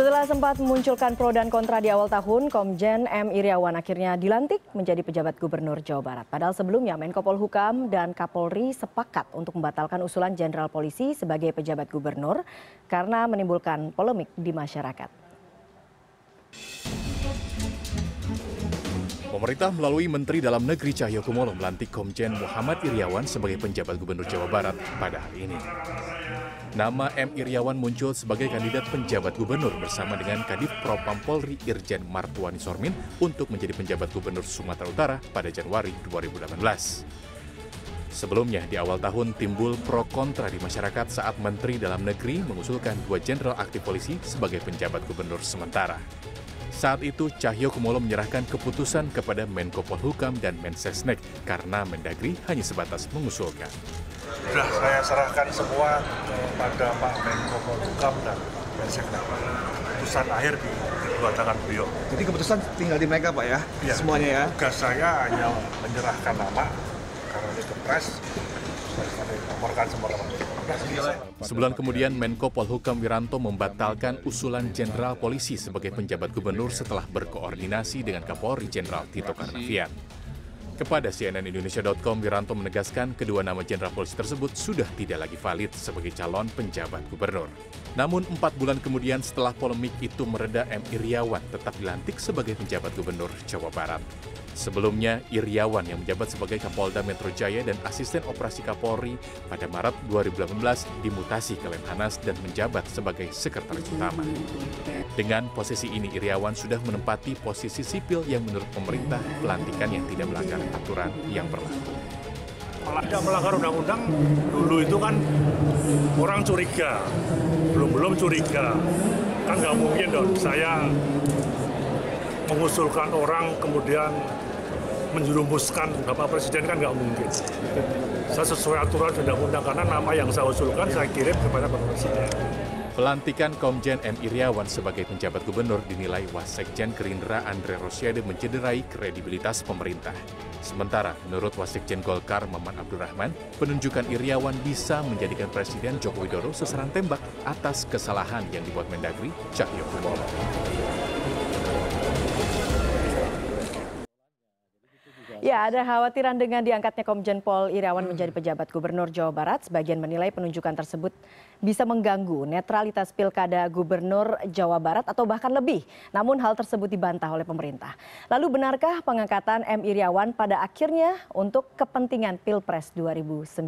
Setelah sempat memunculkan pro dan kontra di awal tahun, Komjen M. Iriawan akhirnya dilantik menjadi pejabat gubernur Jawa Barat. Padahal sebelumnya Menko Polhukam dan Kapolri sepakat untuk membatalkan usulan Jenderal Polisi sebagai pejabat gubernur karena menimbulkan polemik di masyarakat. Pemerintah melalui Menteri Dalam Negeri Cahyokumolo melantik Komjen Muhammad Iriawan sebagai penjabat gubernur Jawa Barat pada hari ini. Nama M. Iryawan muncul sebagai kandidat penjabat gubernur bersama dengan Kadif Propam Polri Irjen Martuani Sormin untuk menjadi penjabat gubernur Sumatera Utara pada Januari 2018. Sebelumnya, di awal tahun timbul pro kontra di masyarakat saat Menteri Dalam Negeri mengusulkan dua jenderal aktif polisi sebagai penjabat gubernur sementara. Saat itu, Cahyo Kumolo menyerahkan keputusan kepada Menko Polhukam dan Mensesnek karena Mendagri hanya sebatas mengusulkan sudah saya serahkan semua kepada Pak Menko Polhukam dan Mensekda. Keputusan akhir di dua tangan beliau. Jadi keputusan tinggal di mereka Pak ya, ya semuanya ya? Tugas saya hanya menyerahkan nama karena itu pres, Sebulan kemudian, Menko Polhukam Wiranto membatalkan usulan Jenderal Polisi sebagai penjabat gubernur setelah berkoordinasi dengan Kapolri Jenderal Tito Karnavian. Kepada CNN Indonesia.com, Wiranto menegaskan kedua nama jenderal polisi tersebut sudah tidak lagi valid sebagai calon penjabat gubernur. Namun, empat bulan kemudian setelah polemik itu mereda, M. Iriawan tetap dilantik sebagai penjabat gubernur Jawa Barat. Sebelumnya, Iriawan yang menjabat sebagai Kapolda Metro Jaya dan Asisten Operasi Kapolri pada Maret 2018 dimutasi ke Lemhanas dan menjabat sebagai Sekretaris Utama. Dengan posisi ini, Iriawan sudah menempati posisi sipil yang menurut pemerintah pelantikan yang tidak melanggar aturan yang berlaku. Kalau tidak melanggar undang-undang, dulu itu kan orang curiga, belum-belum curiga. Kan nggak mungkin dong, saya mengusulkan orang kemudian menjerumuskan Bapak Presiden kan nggak mungkin. Saya sesuai aturan undang-undang karena nama yang saya usulkan saya kirim kepada Bapak Presiden. Pelantikan Komjen M. Iriawan sebagai penjabat gubernur dinilai Wasekjen Gerindra Andre Rosiade mencederai kredibilitas pemerintah. Sementara, menurut Wasekjen Golkar Maman Abdurrahman, penunjukan Iriawan bisa menjadikan Presiden Joko Widodo sasaran tembak atas kesalahan yang dibuat Mendagri Cahyokumolo. Ya, ada khawatiran dengan diangkatnya Komjen Pol Irawan hmm. menjadi pejabat Gubernur Jawa Barat. Sebagian menilai penunjukan tersebut bisa mengganggu netralitas pilkada Gubernur Jawa Barat atau bahkan lebih. Namun hal tersebut dibantah oleh pemerintah. Lalu benarkah pengangkatan M. Iriawan pada akhirnya untuk kepentingan Pilpres 2019?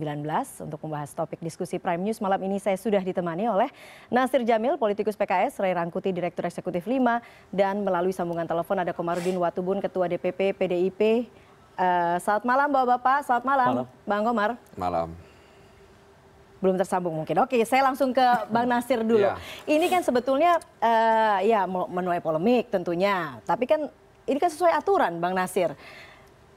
Untuk membahas topik diskusi Prime News malam ini saya sudah ditemani oleh Nasir Jamil, politikus PKS, Ray Rangkuti, Direktur Eksekutif 5, dan melalui sambungan telepon ada Komarudin Watubun, Ketua DPP PDIP, Uh, selamat malam Bapak-Bapak, selamat malam, malam Bang Komar. Malam. Belum tersambung mungkin. Oke, saya langsung ke Bang Nasir dulu. Yeah. Ini kan sebetulnya uh, ya menuai polemik tentunya, tapi kan ini kan sesuai aturan Bang Nasir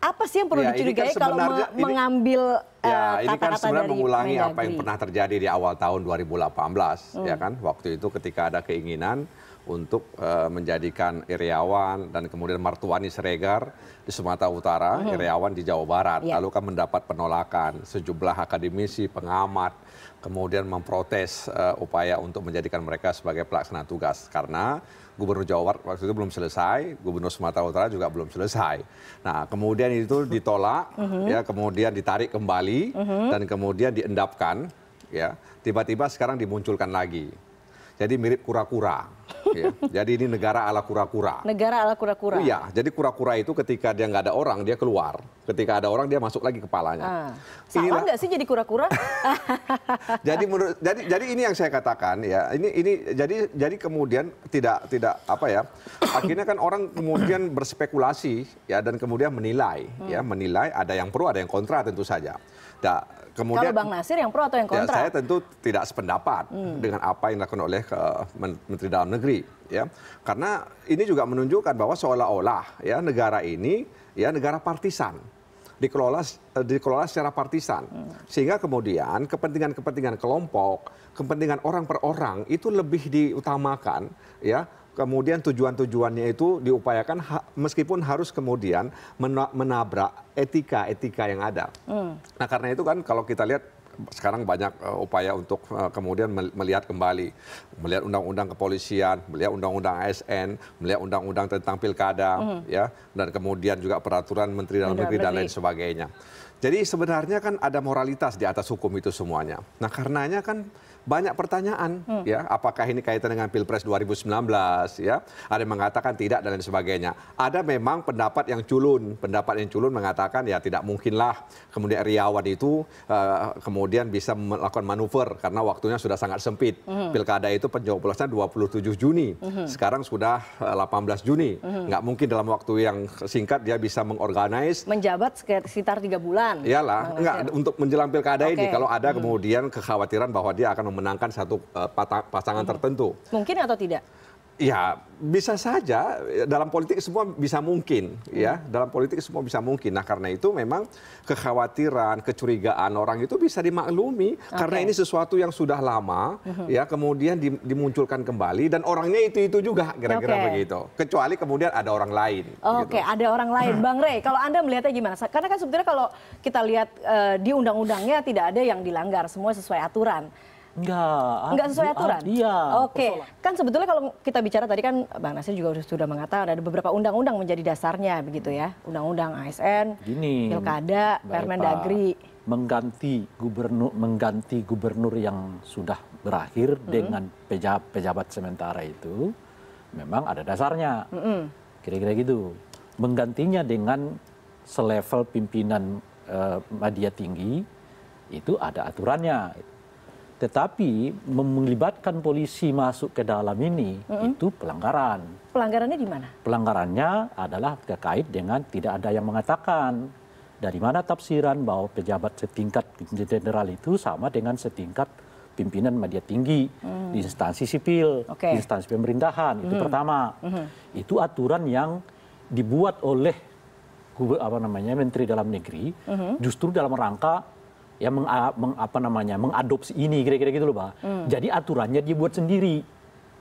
apa sih yang perlu ya, dicurigai kan kalau me ini, mengambil uh, ya, kata ini kan sebenarnya mengulangi apa yang pernah terjadi di awal tahun 2018 ya hmm. ya kan waktu itu ketika ada keinginan untuk eh, menjadikan Iriawan dan kemudian martuani Sregar di Sumatera Utara, hmm. Iriawan di Jawa Barat. Ya. Lalu kan mendapat penolakan sejumlah akademisi, pengamat, kemudian memprotes uh, upaya untuk menjadikan mereka sebagai pelaksana tugas karena Gubernur Jawa Barat waktu itu belum selesai, Gubernur Sumatera Utara juga belum selesai. Nah, kemudian itu ditolak, mhm. ya kemudian ditarik kembali mhm. dan kemudian diendapkan, ya tiba-tiba sekarang dimunculkan lagi. Jadi mirip kura-kura. Ya, jadi ini negara ala kura-kura. Negara ala kura-kura. Iya, jadi kura-kura itu ketika dia nggak ada orang dia keluar, ketika ada orang dia masuk lagi kepalanya. Ah. Inilah... nggak sih jadi kura-kura? jadi menurut jadi jadi ini yang saya katakan ya. Ini ini jadi jadi kemudian tidak tidak apa ya? Akhirnya kan orang kemudian berspekulasi ya dan kemudian menilai ya, hmm. ya menilai ada yang pro ada yang kontra tentu saja. Nah, Kemudian, Kalau Bang Nasir yang pro atau yang ya, kontra? Ya, saya tentu tidak sependapat hmm. dengan apa yang dilakukan oleh eh, Menteri Dalam Negeri. Ya, karena ini juga menunjukkan bahwa seolah-olah ya negara ini ya negara partisan dikelola eh, dikelola secara partisan hmm. sehingga kemudian kepentingan-kepentingan kelompok kepentingan orang per orang itu lebih diutamakan ya kemudian tujuan tujuannya itu diupayakan meskipun harus kemudian menabrak etika etika yang ada hmm. nah karena itu kan kalau kita lihat sekarang banyak eh, upaya untuk eh, kemudian melihat kembali melihat undang-undang kepolisian melihat undang-undang ASN melihat undang-undang tentang pilkada hmm. ya dan kemudian juga peraturan menteri dalam negeri dan lain sebagainya jadi sebenarnya kan ada moralitas di atas hukum itu semuanya nah karenanya kan banyak pertanyaan hmm. ya apakah ini kaitan dengan Pilpres 2019 ya ada yang mengatakan tidak dan lain sebagainya ada memang pendapat yang culun pendapat yang culun mengatakan ya tidak mungkinlah kemudian Riawan itu uh, kemudian bisa melakukan manuver karena waktunya sudah sangat sempit hmm. pilkada itu pencoblosan 27 Juni hmm. sekarang sudah 18 eh, Juni hmm. nggak mungkin dalam waktu yang singkat dia bisa mengorganize menjabat sekitar tiga bulan iyalah nggak untuk menjelang pilkada okay. ini kalau ada hmm. kemudian kekhawatiran bahwa dia akan memenangkan satu eh, pasangan tertentu. Mungkin atau tidak? Ya, bisa saja dalam politik semua bisa mungkin, ya. Dalam politik semua bisa mungkin. Nah, karena itu memang kekhawatiran, kecurigaan orang itu bisa dimaklumi okay. karena ini sesuatu yang sudah lama, hmm. ya, kemudian dimunculkan kembali dan orangnya itu-itu juga kira-kira okay. begitu. Kecuali kemudian ada orang lain. Oke, okay. gitu. ada orang lain. Bang Rey, kalau Anda melihatnya gimana? Karena kan sebetulnya kalau kita lihat uh, di undang-undangnya tidak ada yang dilanggar, semua sesuai aturan. Enggak. Enggak ah, sesuai ah, aturan? Iya. Oke. Okay. Kan sebetulnya kalau kita bicara tadi kan Bang Nasir juga sudah mengatakan ada beberapa undang-undang menjadi dasarnya begitu ya. Undang-undang ASN, Gini, Pilkada, Permendagri. Mengganti gubernur mengganti gubernur yang sudah berakhir mm -hmm. dengan pejabat-pejabat sementara itu memang ada dasarnya. Kira-kira mm -hmm. gitu. Menggantinya dengan selevel pimpinan uh, media tinggi itu ada aturannya tetapi melibatkan polisi masuk ke dalam ini itu pelanggaran pelanggarannya di mana pelanggarannya adalah terkait dengan tidak ada yang mengatakan dari mana tafsiran bahwa pejabat setingkat jenderal itu sama dengan setingkat pimpinan media tinggi mm. di instansi sipil di instansi pemerintahan itu mm. pertama mm-hmm. itu aturan yang dibuat oleh apa namanya menteri dalam negeri mm-hmm. justru dalam rangka ya meng, meng, apa namanya mengadopsi ini kira-kira gitu loh pak. Hmm. Jadi aturannya dia buat sendiri.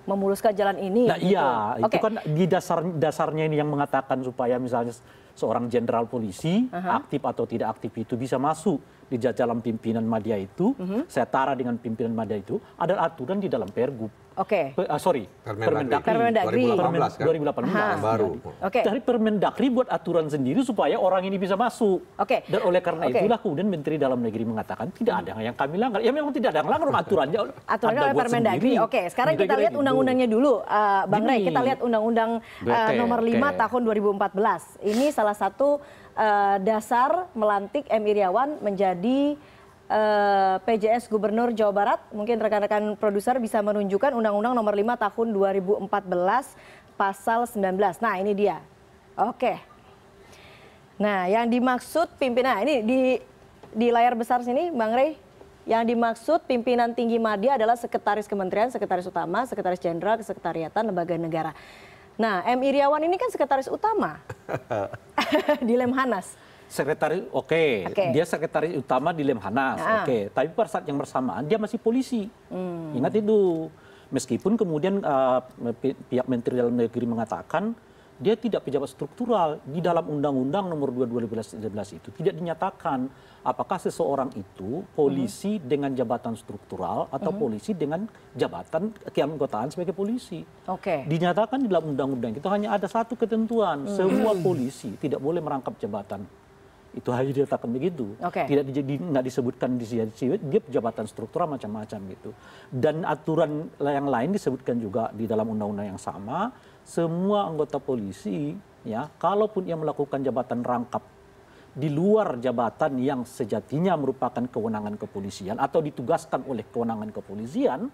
Memuluskan jalan ini. Nah, gitu. Iya, okay. itu kan di dasar dasarnya ini yang mengatakan supaya misalnya seorang jenderal polisi uh -huh. aktif atau tidak aktif itu bisa masuk di dalam pimpinan media itu mhm. setara dengan pimpinan media itu ada aturan di dalam pergub Oke. Okay. Uh, sorry, Permendagri. Permendagri. 2018, kan? 2018. Baru. Okay. Dari Permendagri buat aturan sendiri supaya orang ini bisa masuk. Oke. Okay. Dan oleh karena okay. itulah kemudian Menteri Dalam Negeri mengatakan tidak ada yang kami langgar. Ya memang tidak ada yang langgar aturannya. aturannya oleh Permendagri. Oke, okay. sekarang kita, kita lihat gitu. undang-undangnya dulu. Uh, Bang Ray, kita lihat undang-undang uh, nomor 5 okay. tahun 2014. Ini salah satu Eh, dasar melantik M Iriawan menjadi eh, PJS Gubernur Jawa Barat. Mungkin rekan-rekan produser bisa menunjukkan Undang-Undang Nomor 5 Tahun 2014 Pasal 19. Nah ini dia. Oke. Nah yang dimaksud pimpinan nah, ini di di layar besar sini, Bang Rey. Yang dimaksud pimpinan tinggi Madya adalah sekretaris kementerian, sekretaris utama, sekretaris jenderal, Kesekretariatan lembaga negara. Nah, M. Iriawan ini kan sekretaris utama di Lemhanas. Sekretaris, oke. Okay. Okay. Dia sekretaris utama di Lemhanas, nah. oke. Okay. Tapi pada saat yang bersamaan dia masih polisi. Hmm. Ingat itu. Meskipun kemudian uh, pihak Menteri Dalam Negeri mengatakan dia tidak pejabat struktural di dalam Undang-Undang Nomor 2 itu tidak dinyatakan apakah seseorang itu polisi hmm. dengan jabatan struktural atau hmm. polisi dengan jabatan keanggotaan sebagai polisi. Oke. Okay. Dinyatakan di dalam Undang-Undang itu hanya ada satu ketentuan hmm. semua polisi tidak boleh merangkap jabatan itu hanya dinyatakan begitu okay. tidak di, di, nggak disebutkan di sini dia jabatan struktural macam-macam gitu dan aturan yang lain disebutkan juga di dalam undang-undang yang sama semua anggota polisi ya kalaupun ia melakukan jabatan rangkap di luar jabatan yang sejatinya merupakan kewenangan kepolisian atau ditugaskan oleh kewenangan kepolisian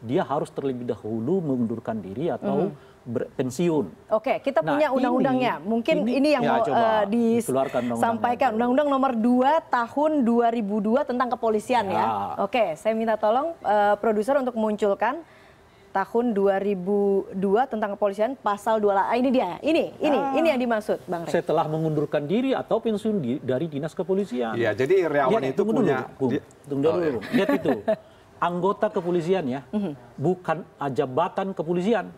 dia harus terlebih dahulu mengundurkan diri atau mm. pensiun. Oke, kita nah, punya nah, undang-undangnya. Mungkin ini, ini yang ya, mau uh, disampaikan undang-undang nomor 2 tahun 2002 tentang kepolisian ya. ya. Oke, saya minta tolong uh, produser untuk munculkan tahun 2002 tentang kepolisian pasal 2 ah, ini dia ini ini ah. ini yang dimaksud Bang Rey. Setelah mengundurkan diri atau pensiun di, dari dinas kepolisian. ya jadi Iriawan iya, itu tunggu punya dulu, dia... tunggu dulu. Oh, iya. Lihat itu. Anggota kepolisian ya, mhm. bukan jabatan kepolisian.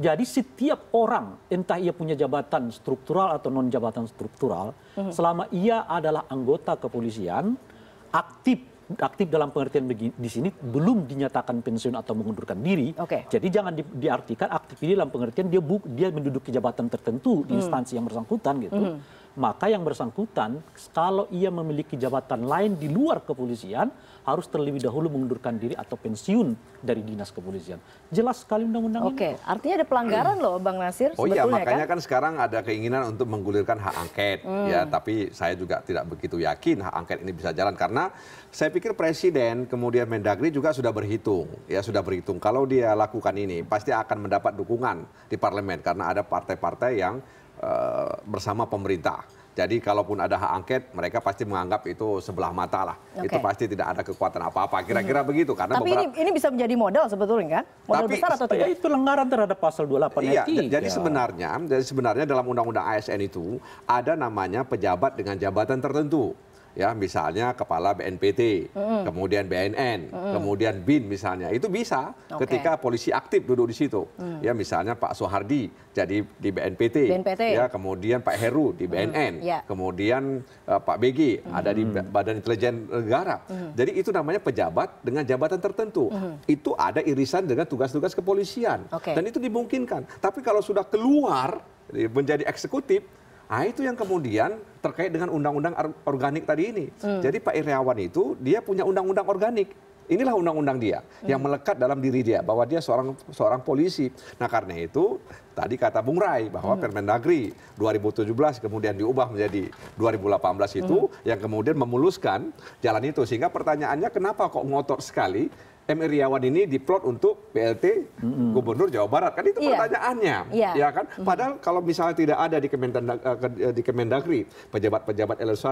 Jadi setiap orang, entah ia punya jabatan struktural atau non jabatan struktural, mm -hmm. selama ia adalah anggota kepolisian, aktif aktif dalam pengertian begini, di sini belum dinyatakan pensiun atau mengundurkan diri. Okay. Jadi jangan di, diartikan aktif ini dalam pengertian dia buk, dia menduduki jabatan tertentu di hmm. instansi hmm. yang bersangkutan gitu. Hmm maka yang bersangkutan kalau ia memiliki jabatan lain di luar kepolisian harus terlebih dahulu mengundurkan diri atau pensiun dari dinas kepolisian. Jelas sekali undang-undang Oke, ini. artinya ada pelanggaran loh Bang Nasir Oh iya, makanya kan? kan sekarang ada keinginan untuk menggulirkan hak angket hmm. ya, tapi saya juga tidak begitu yakin hak angket ini bisa jalan karena saya pikir presiden kemudian Mendagri juga sudah berhitung ya sudah berhitung kalau dia lakukan ini pasti akan mendapat dukungan di parlemen karena ada partai-partai yang Eh, bersama pemerintah. Jadi kalaupun ada hak angket, mereka pasti menganggap itu sebelah mata lah. Okay. Itu pasti tidak ada kekuatan apa-apa. Kira-kira hmm. begitu. Karena Tapi beberapa... ini, ini bisa menjadi modal sebetulnya kan? Modal Tapi, besar atau ya, tidak? itu lenggaran terhadap pasal 28 iya, Jadi Jadi sebenarnya, jadi sebenarnya dalam undang-undang ASN itu ada namanya pejabat dengan jabatan tertentu ya misalnya kepala BNPT, mm. kemudian BNN, mm. kemudian BIN misalnya. Itu bisa okay. ketika polisi aktif duduk di situ. Mm. Ya misalnya Pak Soehardi jadi di BNPT, BNPT. ya kemudian Pak Heru di BNN, yeah. kemudian uh, Pak BG mm. ada di Badan Intelijen Negara. Mm. Jadi itu namanya pejabat dengan jabatan tertentu. Mm. Itu ada irisan dengan tugas-tugas kepolisian. Okay. Dan itu dimungkinkan. Tapi kalau sudah keluar eh, menjadi eksekutif Nah itu yang kemudian terkait dengan undang-undang organik tadi ini. Hmm. Jadi Pak Iryawan itu dia punya undang-undang organik. Inilah undang-undang dia hmm. yang melekat dalam diri dia bahwa dia seorang seorang polisi. Nah karena itu tadi kata Bung Rai bahwa hmm. Permendagri 2017 kemudian diubah menjadi 2018 itu hmm. yang kemudian memuluskan jalan itu sehingga pertanyaannya kenapa kok ngotot sekali M. Iriawan ini diplot untuk PLT mm-hmm. Gubernur Jawa Barat kan itu yeah. pertanyaannya yeah. ya kan padahal mm-hmm. kalau misalnya tidak ada di Kementan, eh, eh, di Kemendagri pejabat-pejabat L1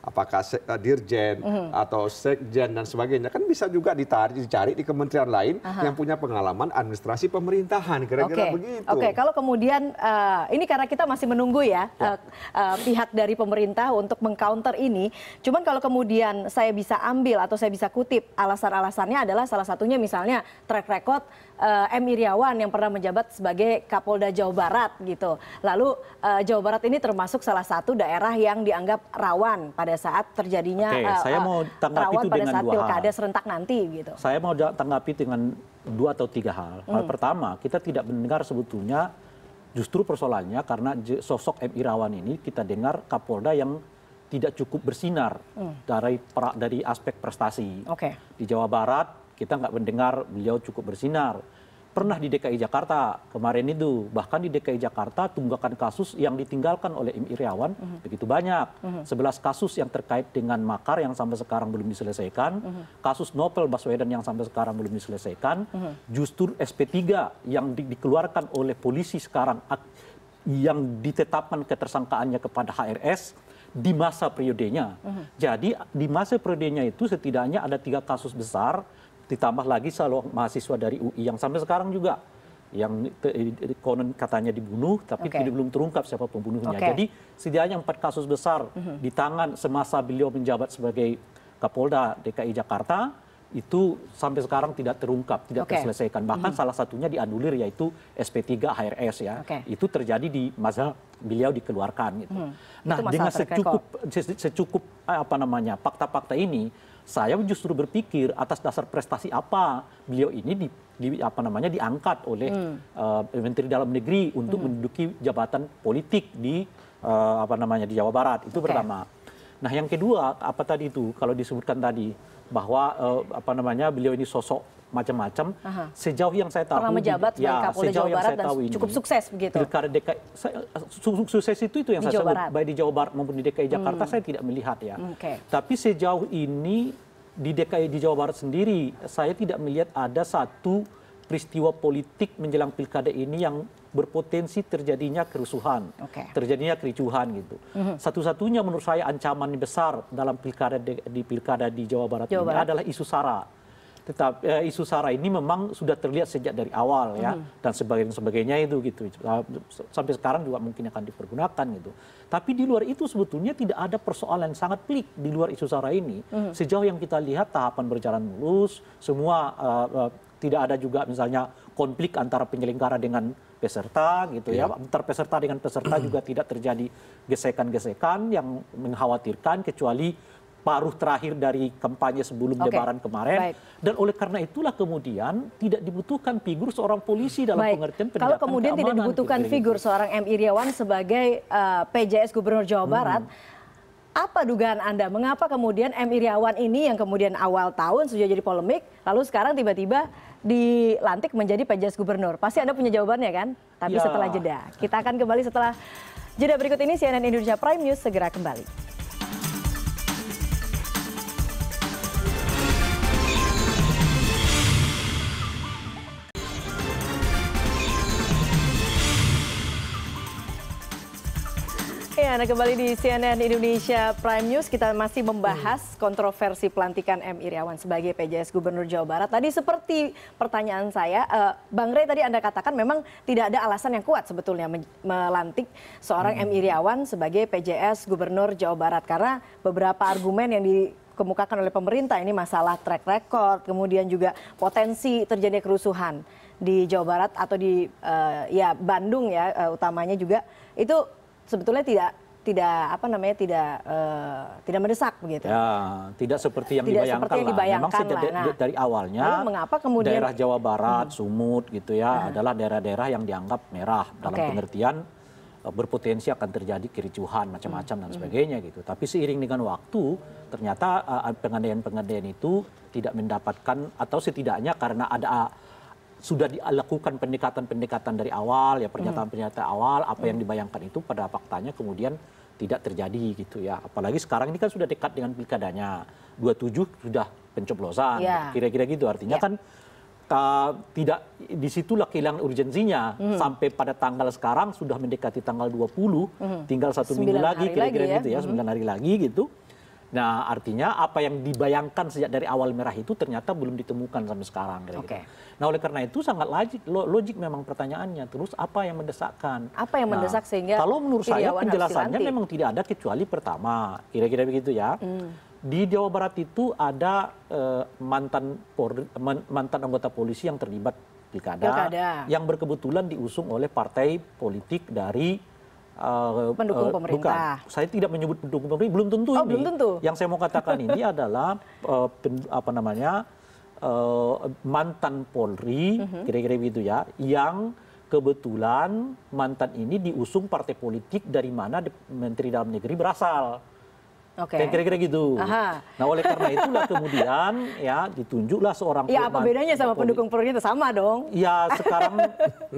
apakah eh, dirjen mm-hmm. atau sekjen dan sebagainya kan bisa juga ditarik dicari di kementerian lain Aha. yang punya pengalaman administrasi pemerintahan kira-kira okay. begitu. Oke, okay. kalau kemudian uh, ini karena kita masih menunggu ya, Uh, uh, pihak dari pemerintah untuk mengcounter ini. Cuman kalau kemudian saya bisa ambil atau saya bisa kutip alasan-alasannya adalah salah satunya misalnya track record uh, M Iriawan yang pernah menjabat sebagai Kapolda Jawa Barat gitu. Lalu uh, Jawa Barat ini termasuk salah satu daerah yang dianggap rawan pada saat terjadinya Oke, uh, saya mau tanggapi rawan itu pada dengan saat dua pilkada hal. serentak nanti gitu. Saya mau tanggapi dengan dua atau tiga hal. Hal hmm. pertama, kita tidak mendengar sebetulnya justru persoalannya karena sosok M Irawan ini kita dengar Kapolda yang tidak cukup bersinar hmm. dari dari aspek prestasi. Okay. Di Jawa Barat kita nggak mendengar beliau cukup bersinar. Pernah di DKI Jakarta kemarin itu, bahkan di DKI Jakarta tunggakan kasus yang ditinggalkan oleh M. Iriawan uh mhm. -huh. begitu banyak. Uh -huh. 11 kasus yang terkait dengan makar yang sampai sekarang belum diselesaikan, uh mhm. -huh. kasus Novel Baswedan yang sampai sekarang belum diselesaikan, uh mhm. -huh. justru SP3 yang di dikeluarkan oleh polisi sekarang yang ditetapkan ketersangkaannya kepada HRS di masa periodenya. Uh -huh. Jadi di masa periodenya itu setidaknya ada tiga kasus besar ditambah lagi selalu mahasiswa dari UI yang sampai sekarang juga yang konon katanya dibunuh tapi okay. belum terungkap siapa pembunuhnya. Okay. Jadi setidaknya empat kasus besar mm -hmm. di tangan semasa beliau menjabat sebagai Kapolda DKI Jakarta itu sampai sekarang tidak terungkap, tidak okay. terselesaikan. Bahkan mm -hmm. salah satunya dianulir yaitu SP3 HRS ya. Okay. Itu terjadi di masa beliau dikeluarkan gitu. Mm Nah, dengan secukup secukup eh, apa namanya fakta-fakta ini saya justru berpikir atas dasar prestasi apa beliau ini di, di apa namanya diangkat oleh uh, Menteri Dalam Negeri untuk hmm. menduduki jabatan politik di uh, apa namanya di Jawa Barat itu okay. pertama. Nah yang kedua apa tadi itu kalau disebutkan tadi bahwa uh, apa namanya beliau ini sosok macam-macam. Sejauh yang saya tahu, menjabat ya, sejauh Jawa Barat tahu ini, cukup sukses begitu. Pilkada DKI sukses itu itu yang di saya sebut baik di Jawa Barat maupun di DKI hmm. Jakarta hmm. saya tidak melihat ya. Hmm, okay. Tapi sejauh ini di DKI di Jawa Barat sendiri saya tidak melihat ada satu peristiwa politik menjelang pilkada ini yang berpotensi terjadinya kerusuhan, okay. terjadinya kericuhan gitu. Mm-hmm. Satu-satunya menurut saya ancaman besar dalam pilkada di, di pilkada di Jawa Barat Jawa Barat. ini adalah isu sara tetapi ya, isu sara ini memang sudah terlihat sejak dari awal ya dan sebagainya sebagainya itu gitu nah, sampai sekarang juga mungkin akan dipergunakan gitu tapi di luar itu sebetulnya tidak ada persoalan sangat pelik di luar isu sara ini mm. sejauh yang kita lihat tahapan berjalan mulus semua uh, uh, tidak ada juga misalnya konflik antara penyelenggara dengan peserta gitu ya. ya antar peserta dengan peserta juga tidak terjadi gesekan-gesekan yang mengkhawatirkan kecuali paruh terakhir dari kampanye sebelum okay. Lebaran kemarin. Baik. Dan oleh karena itulah kemudian tidak dibutuhkan figur seorang polisi dalam Baik. pengertian Kalau kemudian keamanan, tidak dibutuhkan gitu. Ya, figur gitu. seorang M Iriawan sebagai uh, eh, PJS Gubernur Jawa hmm. Barat. Apa dugaan Anda? Mengapa kemudian M Iriawan ini yang kemudian awal tahun sudah jadi polemik, lalu sekarang tiba-tiba dilantik menjadi PJS Gubernur? Pasti Anda punya jawabannya kan? Tapi ya. setelah jeda. Kita akan kembali setelah jeda berikut ini CNN Indonesia Prime News segera kembali. Anda kembali di CNN Indonesia Prime News. Kita masih membahas hmm. kontroversi pelantikan M. Iriawan sebagai PJS Gubernur Jawa Barat. Tadi seperti pertanyaan saya, eh, Bang Rey tadi Anda katakan memang tidak ada alasan yang kuat sebetulnya melantik seorang M. Hmm. Iriawan sebagai PJS Gubernur Jawa Barat. Karena beberapa argumen yang dikemukakan oleh pemerintah ini masalah track record, kemudian juga potensi terjadinya kerusuhan di Jawa Barat atau di uh, ya Bandung ya uh, utamanya juga itu sebetulnya tidak tidak apa namanya tidak uh, tidak mendesak begitu. Ya, tidak seperti yang tidak dibayangkan. Seperti yang dibayangkan lah. Memang lah. Nah, dari awalnya Lalu mengapa kemudian daerah Jawa Barat, hmm. Sumut gitu ya hmm. adalah daerah-daerah yang dianggap merah dalam okay. pengertian eh, berpotensi akan terjadi kericuhan macam-macam hmm. dan sebagainya hmm. gitu. Tapi seiring dengan waktu ternyata eh, pengandaian-pengandaian itu tidak mendapatkan atau setidaknya karena ada sudah dilakukan pendekatan-pendekatan dari awal ya pernyataan-pernyataan awal apa yang hmm. dibayangkan itu pada faktanya kemudian tidak terjadi gitu ya apalagi sekarang ini kan sudah dekat dengan pilkadanya 27 sudah pencoblosan ya. kira-kira gitu artinya ya. kan ka, tidak disitulah kehilangan urgensinya mm. sampai pada tanggal sekarang sudah mendekati tanggal 20 mm. tinggal satu minggu lagi kira-kira ya. gitu ya, hmm. sembilan 9 hari lagi gitu Nah, artinya apa yang dibayangkan sejak dari awal merah itu ternyata belum ditemukan sampai sekarang. Kira -kira. Okay. Gitu. Nah, oleh karena itu sangat logik, logik memang pertanyaannya. Terus apa yang mendesakkan? Apa yang nah, mendesak sehingga kalau menurut saya penjelasannya memang tidak ada kecuali pertama, kira-kira begitu ya. Hmm. Di Jawa Barat itu ada eh, mantan por, mantan anggota polisi yang terlibat pilkada, pilkada yang berkebetulan diusung oleh partai politik dari Uh, eh, mendukung eh, pemerintah. Bukan, saya tidak menyebut pendukung pemerintah, belum tentu oh, ini. Belum tentu. Yang saya mau katakan ini adalah uh, pen, apa namanya uh, mantan Polri, uh-huh. kira-kira begitu ya, yang kebetulan mantan ini diusung partai politik dari mana Menteri Dalam Negeri berasal. Okay. Kira-kira gitu. Aha. Nah oleh karena itulah kemudian ya ditunjuklah seorang. Ya apa bedanya sama pendukung itu sama dong? Ya sekarang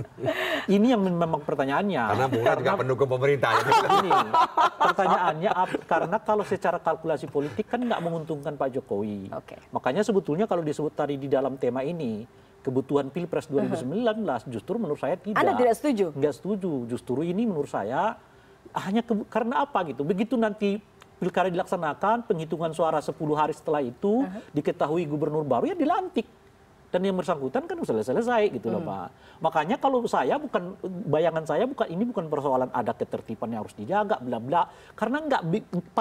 ini yang memang pertanyaannya. Karena Bunga juga pendukung pemerintah. ini pertanyaannya karena kalau secara kalkulasi politik kan nggak menguntungkan Pak Jokowi. Okay. Makanya sebetulnya kalau disebut tadi di dalam tema ini kebutuhan pilpres 2019 justru menurut saya tidak. Anda tidak setuju? Nggak setuju. Justru ini menurut saya hanya ke, karena apa gitu. Begitu nanti pilkada dilaksanakan, penghitungan suara 10 hari setelah itu, diketahui gubernur baru ya dilantik dan yang bersangkutan kan sudah selesai gitu loh hmm. Pak. Makanya kalau saya bukan bayangan saya bukan ini bukan persoalan ada ketertiban yang harus dijaga bla bla karena nggak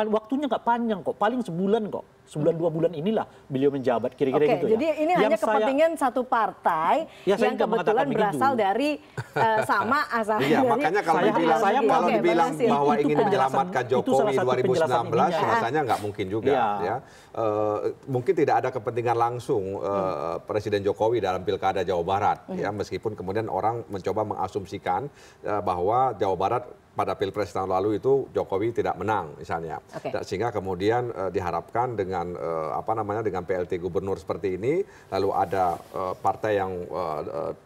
waktunya nggak panjang kok paling sebulan kok sebulan dua bulan inilah beliau menjabat kira-kira Oke, gitu ya. Jadi ini yang hanya saya, kepentingan satu partai ya, yang kebetulan berasal begitu. dari uh, sama asal Iya, makanya kalau saya, dibilang saya, kalau okay, dibilang bahwa, bahwa ingin menyelamatkan Jokowi 2019 ya. rasanya nggak mungkin juga iya. ya. ya. Uh, mungkin tidak ada kepentingan langsung uh, hmm. Presiden Jokowi dalam Pilkada Jawa Barat hmm. ya meskipun kemudian orang mencoba mengasumsikan uh, bahwa Jawa Barat pada pilpres tahun lalu itu Jokowi tidak menang misalnya okay. Nah, sehingga kemudian e, diharapkan dengan e, apa namanya dengan PLT gubernur seperti ini lalu ada e, partai yang e,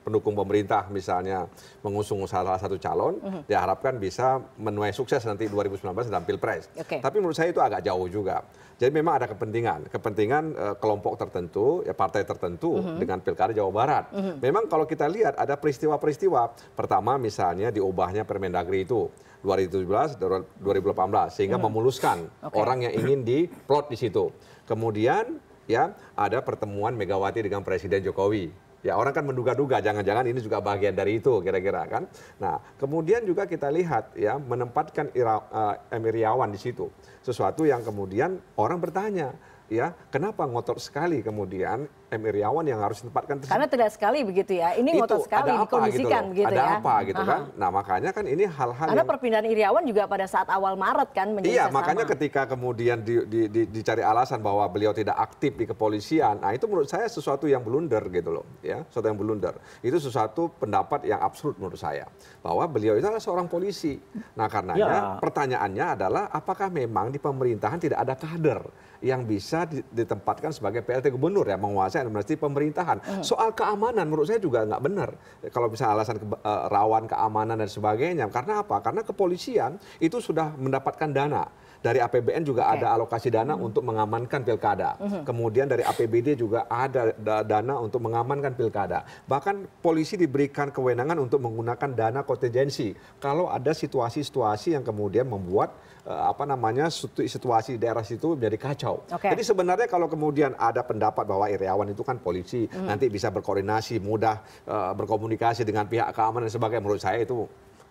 pendukung pemerintah misalnya mengusung salah satu calon mm -hmm. diharapkan bisa menuai sukses nanti 2019 dalam pilpres okay. tapi menurut saya itu agak jauh juga jadi memang ada kepentingan, kepentingan uh, kelompok tertentu, ya partai tertentu uh mhm. -huh. dengan pilkada Jawa Barat. Uh mhm. -huh. Memang kalau kita lihat ada peristiwa-peristiwa. Pertama misalnya diubahnya Permendagri itu 2017 2018 sehingga uh mhm. -huh. memuluskan okay. orang yang ingin diplot di situ. Kemudian ya ada pertemuan Megawati dengan Presiden Jokowi Ya orang kan menduga-duga, jangan-jangan ini juga bagian dari itu kira-kira kan. Nah kemudian juga kita lihat ya menempatkan Ira, uh, eh, Emir Yawan di situ, sesuatu yang kemudian orang bertanya ya kenapa ngotot sekali kemudian M Iriawan yang harus ditempatkan tersebut. Karena tidak sekali begitu ya. Ini ngotot sekali ada apa, dikondisikan gitu, begitu ada ya. Ada apa gitu Aha. kan. Nah makanya kan ini hal-hal Karena yang... perpindahan Iriawan juga pada saat awal Maret kan menjadi Iya makanya nama. ketika kemudian di, di, di, dicari alasan bahwa beliau tidak aktif di kepolisian. Nah itu menurut saya sesuatu yang blunder gitu loh. ya Sesuatu yang blunder. Itu sesuatu pendapat yang absurd menurut saya. Bahwa beliau itu adalah seorang polisi. Nah karenanya ya. pertanyaannya adalah apakah memang di pemerintahan tidak ada kader yang bisa ditempatkan sebagai PLT Gubernur ya menguasai kepolisian, berarti pemerintahan. Soal keamanan menurut saya juga nggak benar. Kalau misalnya alasan ke, uh, eh, rawan keamanan dan sebagainya. Karena apa? Karena kepolisian itu sudah mendapatkan dana dari APBN juga okay. ada alokasi dana hmm. untuk mengamankan pilkada. Hmm. Kemudian dari APBD juga ada dana untuk mengamankan pilkada. Bahkan polisi diberikan kewenangan untuk menggunakan dana kontingensi kalau ada situasi-situasi yang kemudian membuat eh, apa namanya situasi daerah situ menjadi kacau. Okay. Jadi sebenarnya kalau kemudian ada pendapat bahwa iryawan itu kan polisi hmm. nanti bisa berkoordinasi, mudah eh, berkomunikasi dengan pihak keamanan dan sebagainya menurut saya itu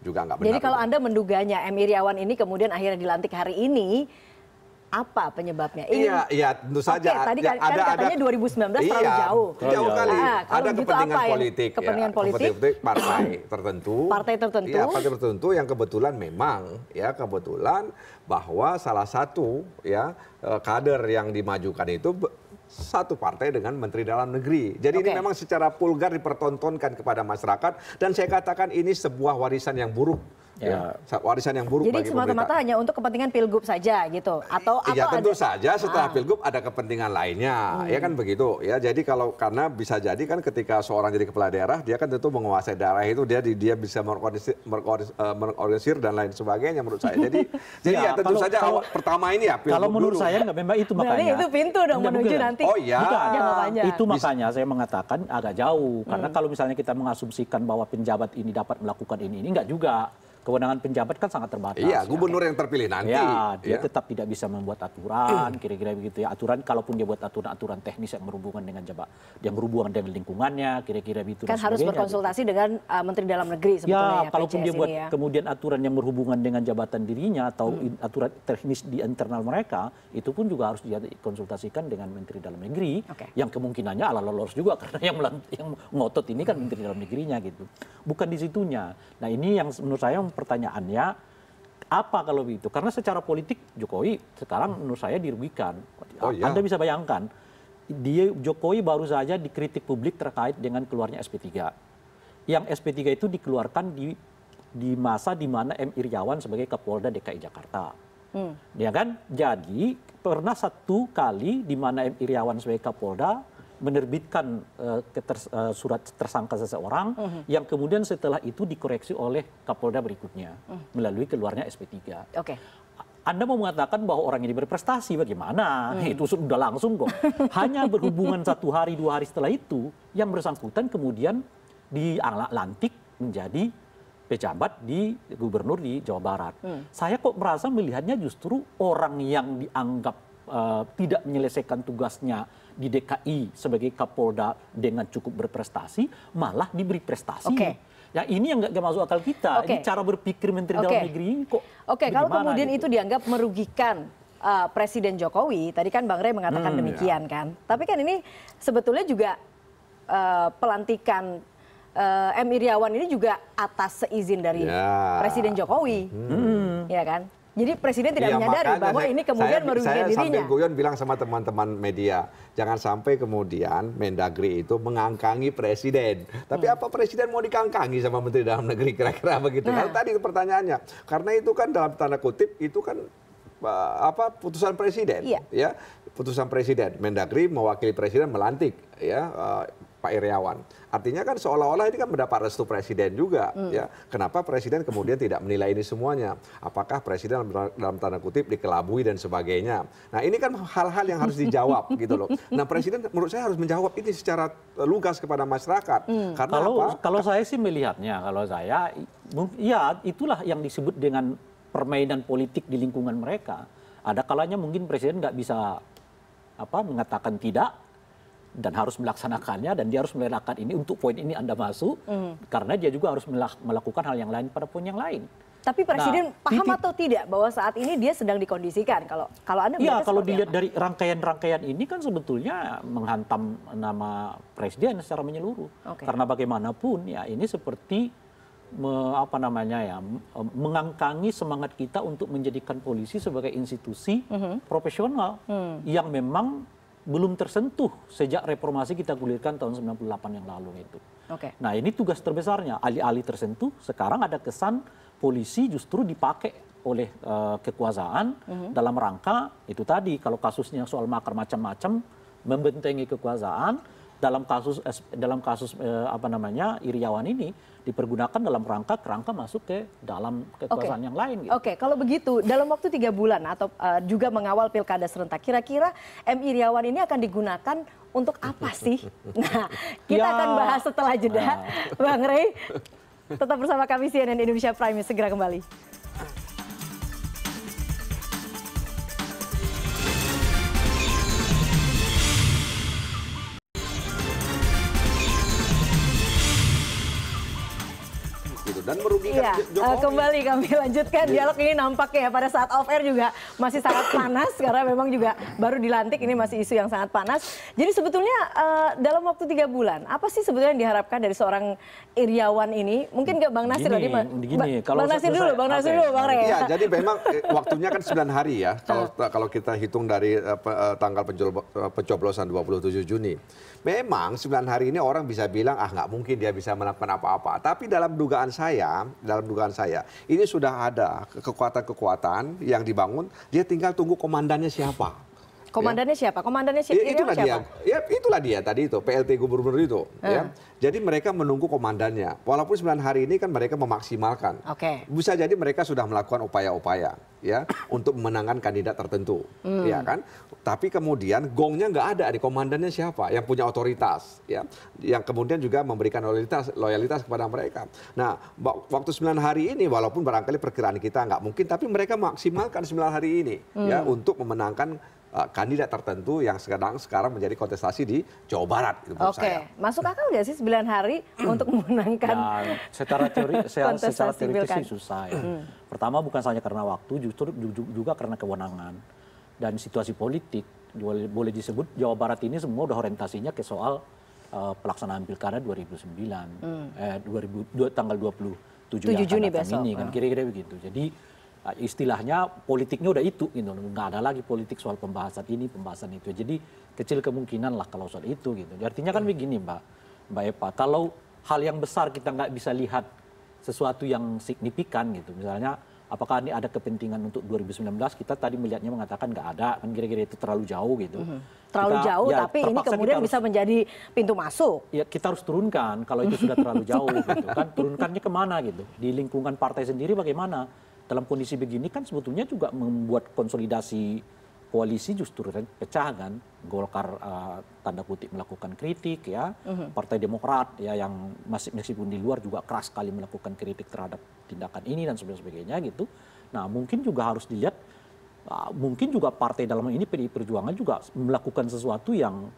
juga nggak benar. Jadi kalau Anda menduganya M. Iriawan ini kemudian akhirnya dilantik hari ini, apa penyebabnya? Ini... Iya, iya tentu saja. Oke, tadi ya, kan-, kan ada, katanya ada, 2019 iya, terlalu jauh. Jauh iya. kali. Nah, ada kepentingan apa ya. politik. kepentingan ya, politik. politik partai tertentu. Partai tertentu. Iya, partai tertentu yang kebetulan memang ya kebetulan bahwa salah satu ya eh, kader yang dimajukan itu satu partai dengan Menteri Dalam Negeri. Jadi okay. ini memang secara vulgar dipertontonkan kepada masyarakat dan saya katakan ini sebuah warisan yang buruk ya. ya. warisan yang buruk Jadi semata-mata hanya untuk kepentingan pilgub saja gitu atau ya, tentu ada... saja setelah ah. pilgub ada kepentingan lainnya hmm. ya kan begitu ya jadi kalau karena bisa jadi kan ketika seorang jadi kepala daerah dia kan tentu menguasai daerah itu dia dia bisa merkoordinir, eh, dan lain sebagainya menurut saya jadi jadi ya, ya tentu kalau, saja kalau, awal, pertama ini ya pilgub kalau menurut dulu. saya nggak memang itu nah, makanya Berarti itu pintu dong menuju bukan. nanti oh iya itu makanya saya mengatakan agak jauh karena hmm. kalau misalnya kita mengasumsikan bahwa penjabat ini dapat melakukan ini ini nggak juga kewenangan penjabat kan sangat terbatas. Iya, ya. gubernur yang terpilih nanti. Ya, dia ya. tetap tidak bisa membuat aturan, kira-kira begitu ya. Aturan kalaupun dia buat aturan-aturan teknis yang berhubungan dengan jabat, yang berhubungan dengan lingkungannya, kira-kira begitu. Kan harus berkonsultasi gitu. dengan uh, Menteri Dalam Negeri ya, sebetulnya. Ya, ya kalaupun PCS dia buat ya. kemudian aturan yang berhubungan dengan jabatan dirinya atau hmm. aturan teknis di internal mereka, itu pun juga harus dikonsultasikan dengan Menteri Dalam Negeri, okay. yang kemungkinannya ala lolos juga karena yang, yang ngotot ini kan Menteri Dalam Negerinya gitu. Bukan di situnya. Nah ini yang menurut saya pertanyaannya apa kalau begitu karena secara politik Jokowi sekarang menurut saya dirugikan oh, iya. Anda bisa bayangkan dia Jokowi baru saja dikritik publik terkait dengan keluarnya SP3 yang SP3 itu dikeluarkan di di masa di mana M Iryawan sebagai Kapolda DKI Jakarta hmm. ya kan jadi pernah satu kali di mana M Iryawan sebagai Kapolda menerbitkan eh, eh, surat tersangka seseorang mhm. yang kemudian setelah itu dikoreksi oleh kapolda berikutnya mhm. melalui keluarnya sp tiga anda mau mengatakan bahwa orang ini berprestasi bagaimana? Hmm. Itu sudah langsung kok. Hanya berhubungan satu hari dua hari setelah itu yang bersangkutan kemudian dilantik menjadi pejabat di gubernur di Jawa Barat. Hmm. Saya kok merasa melihatnya justru orang yang dianggap Eh, tidak menyelesaikan tugasnya di DKI sebagai Kapolda dengan cukup berprestasi, malah diberi prestasi. Okay. Ya ini yang nggak masuk akal kita. Okay. Ini cara berpikir Menteri okay. Dalam Negeri ini kok. Oke, okay, kalau kemudian gitu? itu dianggap merugikan uh, Presiden Jokowi, tadi kan Bang Rey mengatakan hmm, ya. demikian ya. kan. Tapi kan ini sebetulnya juga uh, pelantikan uh, M Iriawan ini juga atas seizin dari ya. Presiden Jokowi, hmm. ya kan? Jadi presiden tidak ya, menyadari bahwa saya, ini kemudian merugikan saya dirinya. Saya sambil guyon bilang sama teman-teman media, jangan sampai kemudian Mendagri itu mengangkangi presiden. Tapi hmm. apa presiden mau dikangkangi sama Menteri Dalam Negeri kira-kira begitu? Nah. Karena tadi pertanyaannya, karena itu kan dalam tanda kutip itu kan eh, apa putusan presiden iya. ya putusan presiden Mendagri mewakili presiden melantik ya eh, Pak Iryawan Artinya kan seolah-olah ini kan mendapat restu presiden juga. Hmm. Ya, kenapa presiden kemudian tidak menilai ini semuanya? Apakah presiden dalam tanda kutip dikelabui dan sebagainya? Nah ini kan hal-hal yang harus dijawab gitu loh. Nah presiden menurut saya harus menjawab ini secara lugas kepada masyarakat. Hmm. Karena kalau apa? kalau saya sih melihatnya kalau saya, ya itulah yang disebut dengan permainan politik di lingkungan mereka. Ada kalanya mungkin presiden nggak bisa apa mengatakan tidak dan harus melaksanakannya dan dia harus melaksanakan ini untuk poin ini anda masuk hmm. karena dia juga harus melakukan hal yang lain pada poin yang lain. Tapi nah, presiden nah, paham titik, atau tidak bahwa saat ini dia sedang dikondisikan kalau kalau anda Iya, kalau dilihat apa? dari rangkaian-rangkaian ini kan sebetulnya menghantam nama presiden secara menyeluruh. Okay. Karena bagaimanapun ya ini seperti me, apa namanya ya mengangkangi semangat kita untuk menjadikan polisi sebagai institusi mm -hmm. profesional mm. yang memang belum tersentuh sejak reformasi kita gulirkan tahun 98 yang lalu itu. Okay. Nah ini tugas terbesarnya, alih-alih tersentuh, sekarang ada kesan polisi justru dipakai oleh uh, kekuasaan mm -hmm. dalam rangka itu tadi kalau kasusnya soal makar macam-macam membentengi kekuasaan dalam kasus dalam kasus eh, apa namanya Iriawan ini dipergunakan dalam rangka kerangka masuk ke dalam kekuasaan okay. yang lain. Gitu. Oke, okay. kalau begitu dalam waktu tiga bulan atau uh, juga mengawal pilkada serentak, kira-kira M Iriawan ini akan digunakan untuk apa sih? Nah, kita ya. akan bahas setelah jeda, nah. Bang Rey. Tetap bersama kami CNN Indonesia Prime segera kembali. dan merugikan iya. Eh, Jokowi. kembali kami lanjutkan iya. dialog ini nampaknya ya, pada saat off air juga masih sangat panas karena memang juga baru dilantik ini masih isu yang sangat panas. Jadi sebetulnya uh, dalam waktu tiga bulan apa sih sebetulnya yang diharapkan dari seorang Iriawan ini? Mungkin nggak Bang Nasir tadi? ba Bang Nasir dulu, Bang Nasir dulu, Bang Rey. Iya, jadi memang eh, waktunya kan sembilan hari ya kalau iya. kalau kita hitung dari uh, tanggal pencoblosan 27 Juni. Memang sembilan hari ini orang bisa bilang ah nggak mungkin dia bisa melakukan apa-apa. Tapi dalam dugaan saya saya, dalam dugaan saya, ini sudah ada kekuatan-kekuatan yang dibangun, dia tinggal tunggu komandannya siapa. Komandannya ya. siapa? Komandannya siapa? Ya, itulah siapa? dia. Ya, itulah dia tadi itu PLT gubernur itu. Hmm. Ya. Jadi mereka menunggu komandannya. Walaupun 9 hari ini kan mereka memaksimalkan. Oke. Okay. Bisa jadi mereka sudah melakukan upaya-upaya ya untuk memenangkan kandidat tertentu, hmm. ya kan? Tapi kemudian gongnya nggak ada di komandannya siapa yang punya otoritas, ya, yang kemudian juga memberikan loyalitas loyalitas kepada mereka. Nah, waktu 9 hari ini walaupun barangkali perkiraan kita nggak mungkin, tapi mereka maksimalkan 9 hari ini ya, hmm. ya untuk memenangkan Eh, kandidat tertentu yang sekarang sekarang menjadi kontestasi di Jawa Barat. Gitu, Oke, okay. masuk akal nggak sih 9 hari hmm. untuk memenangkan nah, secara teori, secara, secara teoritis sih susah ya. Hmm. Pertama bukan hanya karena waktu, justru juga karena kewenangan dan situasi politik. Boleh disebut Jawa Barat ini semua udah orientasinya ke soal uh, pelaksanaan pilkada 2009, hmm. eh, 2000, tanggal 27 7 Juni besok. ini kan hmm. kira-kira begitu. Jadi Ah, istilahnya politiknya udah itu gitu nggak ada lagi politik soal pembahasan ini pembahasan itu jadi kecil kemungkinan lah kalau soal itu gitu artinya kan iya. begini mbak mbak Epa kalau hal yang besar kita nggak bisa lihat sesuatu yang signifikan gitu misalnya apakah ini ada kepentingan untuk 2019 kita tadi melihatnya mengatakan nggak ada kan kira-kira itu terlalu jauh gitu mm-hmm. terlalu kita, ya, jauh ya, tapi ini kemudian harus, bisa menjadi pintu masuk ya kita harus turunkan kalau itu sudah terlalu jauh gitu kan turunkannya kemana gitu di lingkungan partai sendiri bagaimana dalam kondisi begini kan sebetulnya juga membuat konsolidasi koalisi justru pecah kan Golkar uh, tanda kutip melakukan kritik ya uh-huh. Partai Demokrat ya yang masih meskipun di luar juga keras sekali melakukan kritik terhadap tindakan ini dan sebagainya gitu nah mungkin juga harus dilihat uh, mungkin juga partai dalam ini PDI Perjuangan juga melakukan sesuatu yang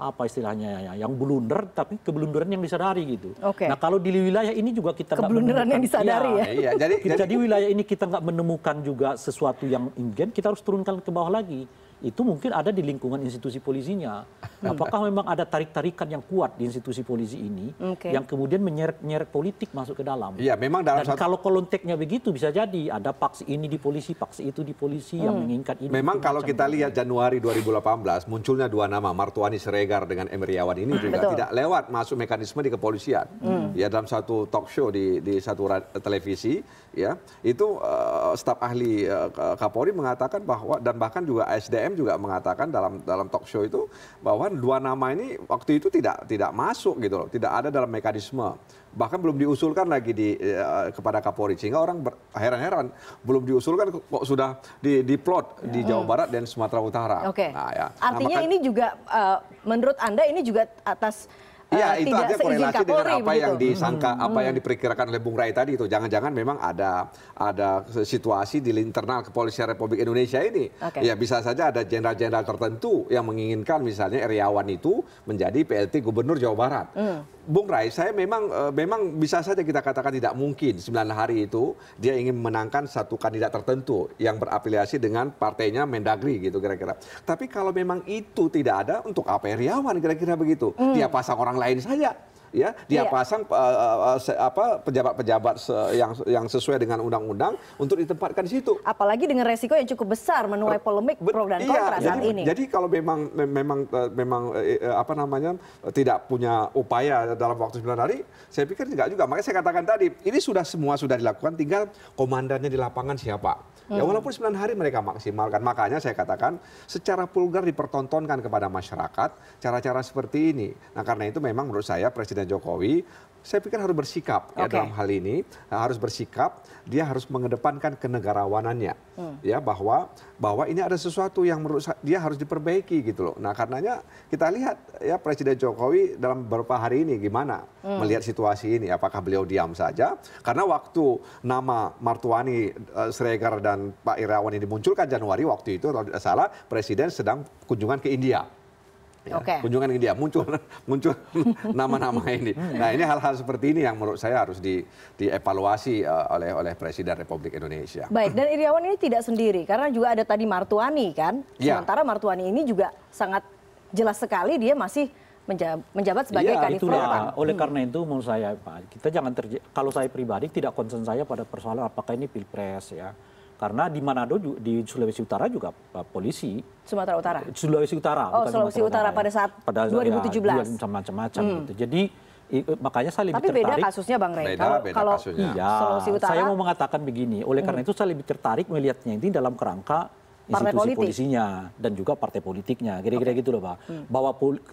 apa istilahnya ya, ya, yang blunder tapi keblunderan yang disadari gitu. Okay. Nah kalau di wilayah ini juga kita keblunderan yang disadari ya. ya. Iya, jadi, kita jadi di wilayah ini kita nggak menemukan juga sesuatu yang ingin kita harus turunkan ke bawah lagi itu mungkin ada di lingkungan institusi polisinya. Apakah memang ada tarik-tarikan yang kuat di institusi polisi ini okay. yang kemudian menyeret-nyeret politik masuk ke dalam? Iya, memang dalam satu... kalau kolonteknya begitu bisa jadi ada paksi ini di polisi, paksi itu di polisi hmm. yang menginginkan ini. Memang kalau kita lihat Januari 2018 munculnya dua nama Martuani Siregar dengan Emriawan ini hmm. juga Betul. tidak lewat masuk mekanisme di kepolisian. Hmm. Ya dalam satu talk show di di satu televisi ya, itu uh, staf ahli uh, Kapolri mengatakan bahwa dan bahkan juga ASDM BBM juga mengatakan dalam dalam talk show itu bahwa dua nama ini waktu itu tidak tidak masuk gitu loh, tidak ada dalam mekanisme. Bahkan belum diusulkan lagi di uh, kepada Kapolri sehingga orang heran-heran belum diusulkan kok sudah di diplot di iya. Jawa hmm. Barat dan Sumatera Utara. Oke. Okay. Nah, ya. Nah, Artinya nah, maka... ini juga uh, menurut Anda ini juga atas ya, itu tidak artinya korelasi dengan apa begitu. yang disangka hmm. apa yang diperkirakan oleh Bung Rai tadi itu jangan-jangan memang ada ada situasi di internal kepolisian Republik Indonesia ini okay. ya bisa saja ada jenderal-jenderal tertentu yang menginginkan misalnya Eriawan itu menjadi PLT Gubernur Jawa Barat hmm Bung Rai, saya memang eh, memang bisa saja kita katakan tidak mungkin 9 hari itu dia ingin menangkan satu kandidat tertentu yang berafiliasi dengan partainya Mendagri gitu kira-kira. Tapi kalau memang itu tidak ada, untuk apa ya Riawan kira-kira begitu? Hmm. Dia pasang orang lain saja ya dia yeah. pasang uh, apa pejabat-pejabat se, yang yang sesuai dengan undang-undang untuk ditempatkan di situ. Apalagi dengan resiko yang cukup besar menuai polemik pro dan iya, kontra saat jadi, ini. Jadi kalau memang memang memang apa namanya tidak punya upaya dalam waktu 9 hari, saya pikir tidak juga. Makanya saya katakan tadi, ini sudah semua sudah dilakukan, tinggal komandannya di lapangan siapa. Ya, hmm. Ya walaupun 9 hari mereka maksimalkan. Makanya saya katakan secara vulgar dipertontonkan kepada masyarakat cara-cara seperti ini. Nah karena itu memang menurut saya Presiden Presiden Jokowi saya pikir harus bersikap ya okay. dalam hal ini nah, harus bersikap dia harus mengedepankan kenegarawanannya hmm. ya bahwa bahwa ini ada sesuatu yang menurut dia harus diperbaiki gitu loh nah karenanya kita lihat ya Presiden Jokowi dalam beberapa hari ini gimana hmm. melihat situasi ini apakah beliau diam saja karena waktu nama Martuani uh, Sregar dan Pak Irawan ini dimunculkan Januari waktu itu kalau tidak salah Presiden sedang kunjungan ke India Ya, kunjungan ke dia muncul muncul nama-nama ini. Hmm. Nah ini hal-hal seperti ini yang menurut saya harus di, dievaluasi uh, oleh oleh Presiden Republik Indonesia. Baik dan Iriawan ini tidak sendiri karena juga ada tadi Martuani kan. Ya. Sementara ya. Martuani ini juga sangat jelas sekali dia masih menjabat sebagai ya, Itu ya. Oleh hmm. karena itu menurut saya Pak, kita jangan terje- kalau saya pribadi tidak concern saya pada persoalan apakah ini pilpres ya karena di Manado di Sulawesi Utara juga eh, polisi Sumatera Utara Sulawesi Utara oh Sulawesi Utara, Utara ya. pada saat pada, 2017 ya, macam-macam macam hmm. gitu jadi eh, makanya saya lebih Tapi tertarik. Tapi beda kasusnya Bang Rey. Beda, kalau, beda kasusnya. Iya, Sulawesi Utara. Saya mau mengatakan begini, oleh karena hmm. itu saya lebih tertarik melihatnya ini dalam kerangka partai institusi politik. polisinya dan juga partai politiknya. Kira-kira okay. gitu loh Pak. Hmm. Bahwa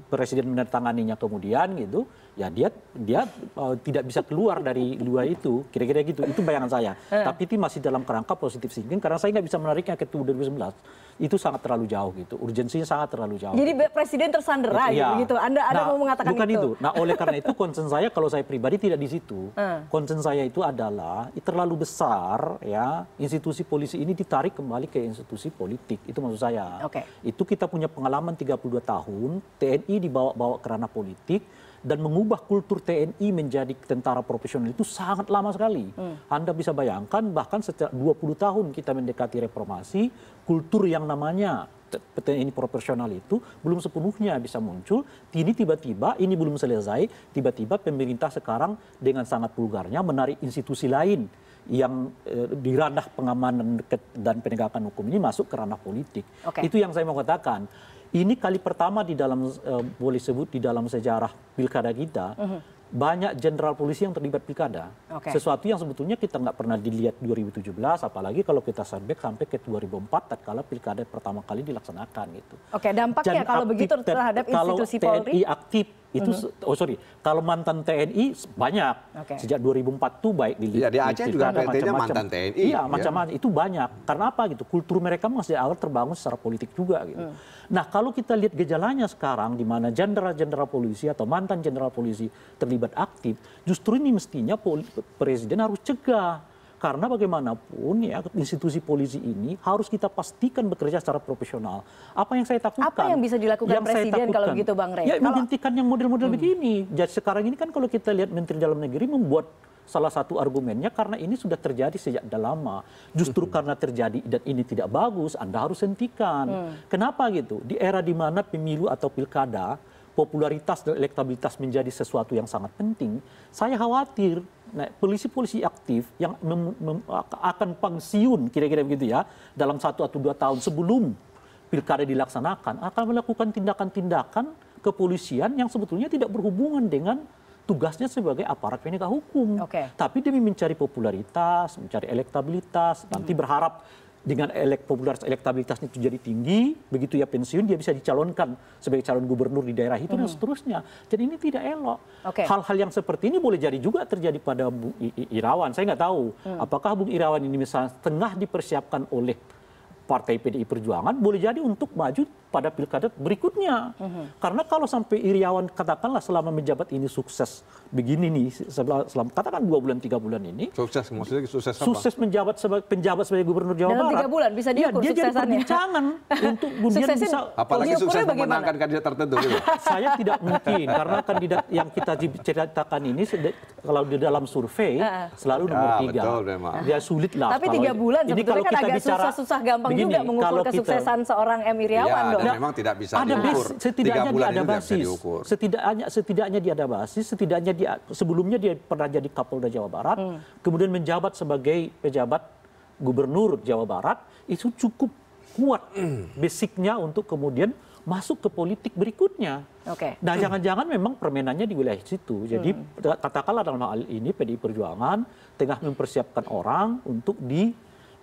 presiden menandatanganinya kemudian gitu, ya dia dia eh, tidak bisa keluar dari luar itu kira-kira gitu itu bayangan saya eh. tapi itu masih dalam kerangka positif thinking karena saya nggak bisa menariknya ke 2019 itu sangat terlalu jauh gitu urgensinya sangat terlalu jauh jadi gitu. presiden tersandera ya. gitu anda anda nah, mau mengatakan bukan itu. itu nah oleh karena itu konsen saya kalau saya pribadi tidak di situ konsen eh. saya itu adalah terlalu besar ya institusi polisi ini ditarik kembali ke institusi politik itu maksud saya okay. itu kita punya pengalaman 32 tahun TNI dibawa-bawa kerana politik dan mengubah kultur TNI menjadi tentara profesional itu sangat lama sekali. Hmm. Anda bisa bayangkan bahkan sejak 20 tahun kita mendekati reformasi, kultur yang namanya TNI profesional itu belum sepenuhnya bisa muncul. Ini tiba-tiba ini belum selesai, tiba-tiba pemerintah sekarang dengan sangat vulgarnya menarik institusi lain yang eh, di ranah pengamanan dan penegakan hukum ini masuk ke ranah politik. Okay. Itu yang saya mau katakan ini kali pertama di dalam eh, boleh sebut di dalam sejarah pilkada kita mhm. banyak jenderal polisi yang terlibat pilkada. Okay. Sesuatu yang sebetulnya kita nggak pernah dilihat 2017, apalagi kalau kita sampai sampai ke 2004, tatkala pilkada pertama kali dilaksanakan itu. Oke, okay, dampaknya Dan kalau begitu terhadap institusi kalau Polri? aktif itu, mm -hmm. oh sorry, kalau mantan TNI banyak. Okay. Sejak 2004 tuh baik di Ya, di Aceh di juga macam-macam mantan TNI. Iya, ya. macam-macam. Itu banyak. Karena apa gitu, kultur mereka masih awal terbangun secara politik juga gitu. Mm nah kalau kita lihat gejalanya sekarang di mana jenderal jenderal polisi atau mantan jenderal polisi terlibat aktif justru ini mestinya presiden harus cegah karena bagaimanapun ya institusi polisi ini harus kita pastikan bekerja secara profesional. Apa yang saya takutkan? Apa yang bisa dilakukan yang presiden takutkan, kalau begitu Bang Rey? Ya kalau... menghentikan yang model-model hmm. begini. Jadi sekarang ini kan kalau kita lihat Menteri Dalam Negeri membuat salah satu argumennya karena ini sudah terjadi sejak lama. Justru karena terjadi dan ini tidak bagus, Anda harus hentikan. Hmm. Kenapa gitu? Di era di mana pemilu atau pilkada, popularitas dan elektabilitas menjadi sesuatu yang sangat penting, saya khawatir polisi polisi-polisi aktif yang akan pensiun kira-kira begitu ya dalam satu atau dua tahun sebelum pilkada dilaksanakan akan melakukan tindakan-tindakan kepolisian yang sebetulnya tidak berhubungan dengan tugasnya sebagai aparat penegak hukum. Okay. Tapi demi mencari popularitas, mencari elektabilitas, hmm. nanti berharap dengan elek, popularitas elektabilitasnya itu jadi tinggi, begitu ya pensiun dia bisa dicalonkan sebagai calon gubernur di daerah itu hmm. dan seterusnya. Jadi ini tidak elok. Hal-hal okay. yang seperti ini boleh jadi juga terjadi pada Bung Irawan. Saya nggak tahu hmm. apakah Bung Irawan ini misalnya tengah dipersiapkan oleh partai pdi perjuangan boleh jadi untuk maju pada pilkada berikutnya mhm. karena kalau sampai iryawan katakanlah selama menjabat ini sukses begini nih selama katakan dua bulan tiga bulan ini sukses maksudnya sukses apa? sukses menjabat sebagai penjabat sebagai gubernur Jawa Dalam Barat tiga bulan bisa iya, diukur ya, dia jadi perbincangan untuk kemudian bisa apalagi sukses memenangkan kandidat tertentu gitu. saya tidak mungkin karena kandidat yang kita ceritakan ini kalau di dalam survei selalu nomor ah, tiga. Betul, memang. dia sulit lah. Tapi tiga bulan ini kalau kan kita agak bicara susah-susah gampang begini, juga mengukur kesuksesan kita, seorang M Iriawan ya, dong. memang tidak bisa ada diukur. setidaknya dia ada basis. Setidaknya setidaknya dia ada basis, setidaknya dia sebelumnya dia pernah jadi Kapolda Jawa Barat, hmm. kemudian menjabat sebagai pejabat gubernur Jawa Barat, itu cukup kuat hmm. basicnya untuk kemudian masuk ke politik berikutnya. Oke. Okay. Nah, jangan-jangan memang permainannya di wilayah situ. Jadi hmm. katakanlah dalam hal ini PDI Perjuangan tengah mempersiapkan orang untuk di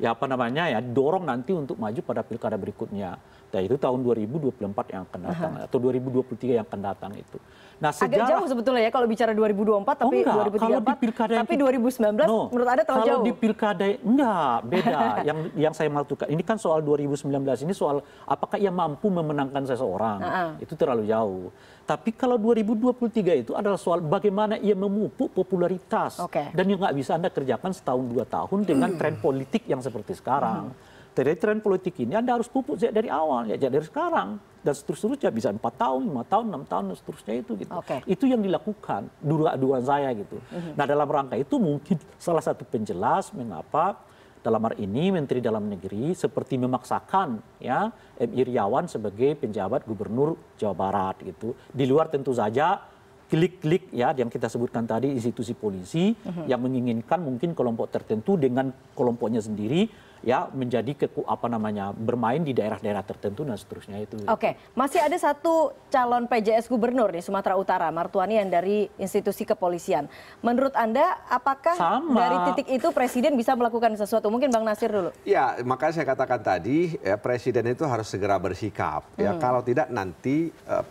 ya apa namanya ya dorong nanti untuk maju pada pilkada berikutnya yaitu tahun 2024 yang akan datang uh -huh. atau 2023 yang akan datang itu. Nah, sejarah, agak jauh sebetulnya ya kalau bicara 2024 tapi oh enggak, 2034 kalau di pilkada tapi 2019 no, menurut Anda terlalu kalau jauh. Kalau di pilkada enggak, beda. yang yang saya maksudkan ini kan soal 2019 ini soal apakah ia mampu memenangkan seseorang. Uh -huh. Itu terlalu jauh. Tapi kalau 2023 itu adalah soal bagaimana ia memupuk popularitas okay. dan yang nggak bisa anda kerjakan setahun dua tahun dengan tren politik yang seperti sekarang. Mm tren politik ini anda harus pupuk dari awal ya dari sekarang dan seterusnya bisa empat tahun lima tahun enam tahun dan seterusnya itu gitu okay. itu yang dilakukan dulu aduan saya gitu mm-hmm. nah dalam rangka itu mungkin salah satu penjelas mengapa dalam hal ini Menteri Dalam Negeri seperti memaksakan ya M. Iriawan sebagai penjabat Gubernur Jawa Barat gitu di luar tentu saja klik-klik ya yang kita sebutkan tadi institusi polisi mm-hmm. yang menginginkan mungkin kelompok tertentu dengan kelompoknya sendiri ya menjadi keku, apa namanya bermain di daerah-daerah tertentu dan seterusnya itu. Oke, masih ada satu calon PJS gubernur di Sumatera Utara, Martuani yang dari institusi kepolisian. Menurut Anda apakah Sama. dari titik itu presiden bisa melakukan sesuatu? Mungkin Bang Nasir dulu. Ya, makanya saya katakan tadi ya, presiden itu harus segera bersikap. Ya, hmm. kalau tidak nanti uh,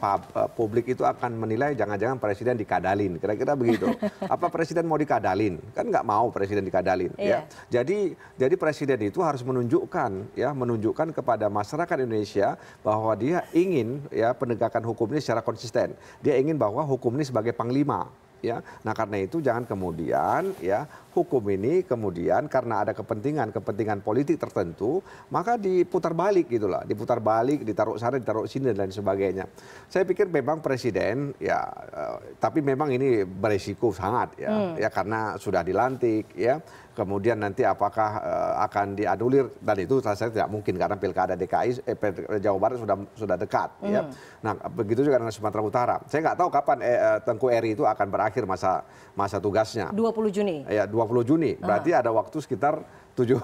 publik itu akan menilai jangan-jangan presiden dikadalin. Kira-kira begitu. apa presiden mau dikadalin? Kan nggak mau presiden dikadalin. Yeah. Ya, iya. jadi jadi presiden itu harus menunjukkan ya menunjukkan kepada masyarakat Indonesia bahwa dia ingin ya penegakan hukum ini secara konsisten. Dia ingin bahwa hukum ini sebagai panglima ya. Nah, karena itu jangan kemudian ya hukum ini kemudian karena ada kepentingan-kepentingan politik tertentu, maka diputar balik gitulah, diputar balik, ditaruh sana, ditaruh sini dan lain sebagainya. Saya pikir memang presiden ya eh, tapi memang ini beresiko sangat ya. Hmm. Ya karena sudah dilantik ya kemudian nanti apakah eh, akan dianulir dan itu saya tidak mungkin karena pilkada DKI eh, Jawa Barat sudah sudah dekat mm. ya. Nah, begitu juga dengan Sumatera Utara. Saya nggak tahu kapan eh, eh Tengku Eri itu akan berakhir masa masa tugasnya. 20 Juni. Ya, 20 Juni. Berarti uh ada waktu sekitar tujuh,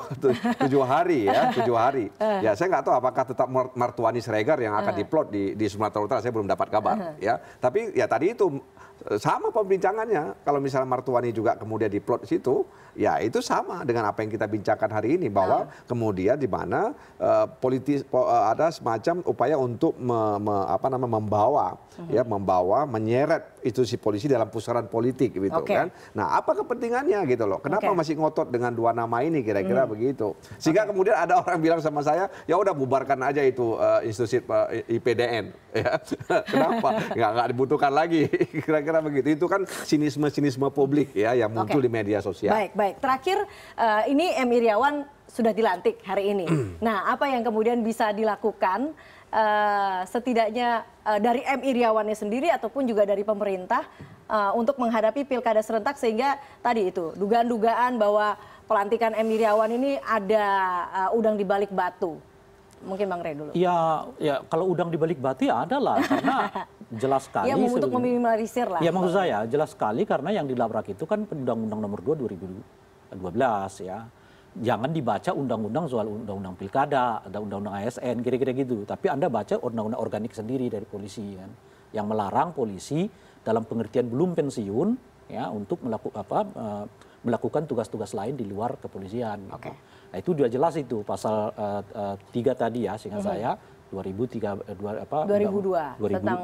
tujuh hari ya, tujuh hari. Eh. Ya saya nggak tahu apakah tetap Martuani Sregar yang akan eh. diplot di, di Sumatera Utara, saya belum dapat kabar. Eh. ya Tapi ya tadi itu sama pembincangannya. Kalau misalnya Martuani juga kemudian diplot di situ, ya itu sama dengan apa yang kita bincangkan hari ini bahwa kemudian di mana uh, politis po, uh, ada semacam upaya untuk me, me, apa nama membawa -huh. ya membawa menyeret institusi polisi dalam pusaran politik gitu okay. kan. Nah, apa kepentingannya gitu loh? Kenapa okay. masih ngotot dengan dua nama ini kira kira-kira hmm. begitu sehingga okay. kemudian ada orang bilang sama saya ya udah bubarkan aja itu uh, institusi uh, eh, IPDN ya. kenapa nggak nggak dibutuhkan lagi kira-kira begitu itu kan sinisme sinisme publik ya yang muncul okay. di media sosial baik baik terakhir uh, ini M Iriawan sudah dilantik hari ini nah apa yang kemudian bisa dilakukan uh, setidaknya uh, dari M Iriawannya sendiri ataupun juga dari pemerintah uh, untuk menghadapi pilkada serentak sehingga tadi itu dugaan-dugaan bahwa pelantikan M Diriawan ini ada uh, udang di balik batu. Mungkin Bang Rey dulu. Ya, ya kalau udang di balik batu ya ada lah karena jelas sekali. ya untuk meminimalisir lah. Ya maksud saya jelas sekali karena yang dilabrak itu kan Undang-Undang Nomor 2 2012 ya. Jangan dibaca undang-undang soal undang-undang pilkada, ada undang-undang ASN, kira-kira gitu. Tapi Anda baca undang-undang organik sendiri dari polisi kan, yang melarang polisi dalam pengertian belum pensiun ya untuk melakukan apa eh, melakukan tugas-tugas lain di luar kepolisian. Gitu. Okay. Nah itu sudah jelas itu pasal eh, eh, tiga uh, uh, tadi ya sehingga mm -hmm. saya 2003 eh, dua, apa 2002 2002 tentang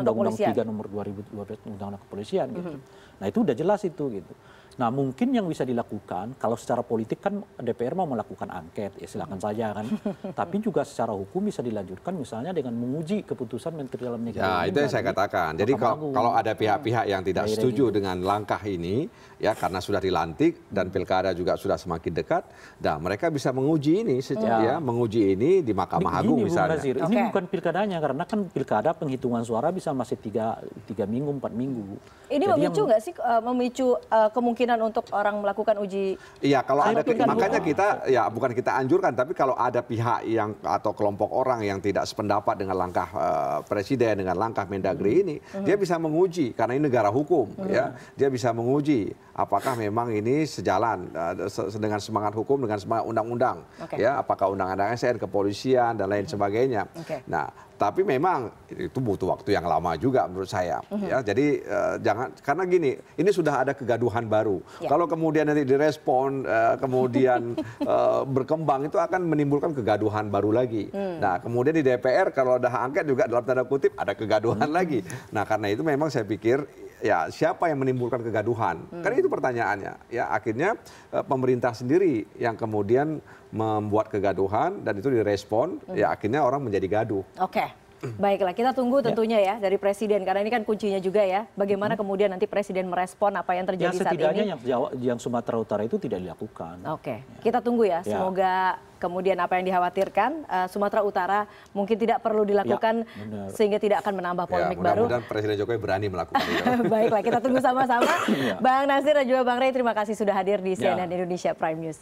undang-undang 3 nomor 2012 undang-undang kepolisian gitu. Mm -hmm. Nah itu udah jelas itu gitu. Nah mungkin yang bisa dilakukan kalau secara politik kan DPR mau melakukan angket ya silakan hmm. saja kan. Tapi juga secara hukum bisa dilanjutkan misalnya dengan menguji keputusan Menteri Dalam Negeri. Ya itu yang saya katakan. Jadi kalau, kalau ada pihak-pihak yang tidak Daerah setuju ini. dengan langkah ini ya karena sudah dilantik dan hmm. pilkada juga sudah semakin dekat, nah mereka bisa menguji ini secara ya. ya menguji ini di Mahkamah Agung ini, misalnya. okay. Ini bukan pilkadanya karena kan pilkada penghitungan suara bisa masih tiga tiga minggu empat minggu. Ini Jadi memicu nggak sih eh, memicu uh, kemungkinan kemungkinan untuk orang melakukan uji Iya, kalau ada makanya kita ya bukan kita anjurkan tapi kalau ada pihak yang atau kelompok orang yang tidak sependapat dengan langkah uh, presiden dengan langkah Mendagri hmm. ini, mm-hmm. dia bisa menguji karena ini negara hukum mm-hmm. ya. Dia bisa menguji apakah memang ini sejalan uh, dengan semangat hukum dengan semangat undang-undang okay. ya, apakah undang-undang ASN kepolisian dan lain mm-hmm. sebagainya. Okay. Nah, tapi memang itu butuh waktu yang lama juga menurut saya mhm. ya jadi eh, jangan karena gini ini sudah ada kegaduhan baru ya. kalau kemudian nanti direspon eh, kemudian eh, berkembang itu akan menimbulkan kegaduhan baru lagi hmm. nah kemudian di DPR kalau ada hak angket juga dalam tanda kutip ada kegaduhan hmm. lagi nah karena itu memang saya pikir ya siapa yang menimbulkan kegaduhan? mm. Karena itu pertanyaannya. Ya akhirnya pemerintah sendiri yang kemudian membuat kegaduhan dan itu direspon ya hmm. akhirnya orang menjadi gaduh. Oke. Okay. Baiklah, kita tunggu ya. tentunya ya dari presiden karena ini kan kuncinya juga ya, bagaimana hmm. kemudian nanti presiden merespon apa yang terjadi ya, saat ini. Yang Jawa, yang Sumatera Utara itu tidak dilakukan. Oke, okay. ya. kita tunggu ya, ya. Semoga kemudian apa yang dikhawatirkan uh, Sumatera Utara mungkin tidak perlu dilakukan ya, sehingga tidak akan menambah ya, polemik ya, mudah baru. Mudah-mudahan Presiden Jokowi berani melakukan itu. Baiklah, kita tunggu sama-sama. ya. Bang Nasir dan juga Bang Ray terima kasih sudah hadir di CNN ya. Indonesia Prime News.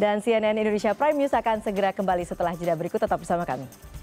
Dan CNN Indonesia Prime News akan segera kembali setelah jeda berikut. Tetap bersama kami.